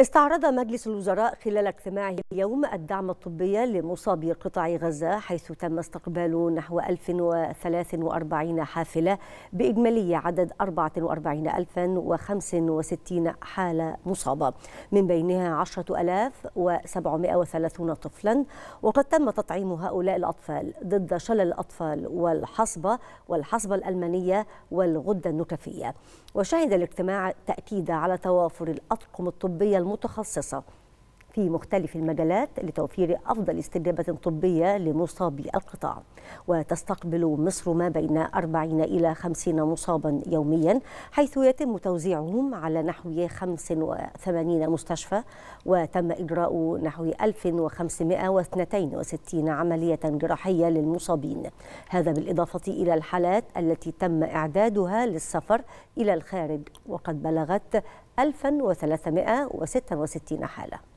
استعرض مجلس الوزراء خلال اجتماعه اليوم الدعم الطبي لمصابي قطاع غزة حيث تم استقبال نحو 1043 حافلة بإجمالي عدد 44065 حالة مصابة من بينها 10730 طفلا وقد تم تطعيم هؤلاء الأطفال ضد شلل الأطفال والحصبة والحصبة الألمانية والغدة النكفية وشهد الاجتماع تأكيد على توافر الأطقم الطبية المتخصصة في مختلف المجالات لتوفير أفضل استجابة طبية لمصابي القطاع وتستقبل مصر ما بين 40 إلى 50 مصابا يوميا حيث يتم توزيعهم على نحو 85 مستشفى وتم إجراء نحو 1562 عملية جراحية للمصابين هذا بالإضافة إلى الحالات التي تم إعدادها للسفر إلى الخارج وقد بلغت 1366 حالة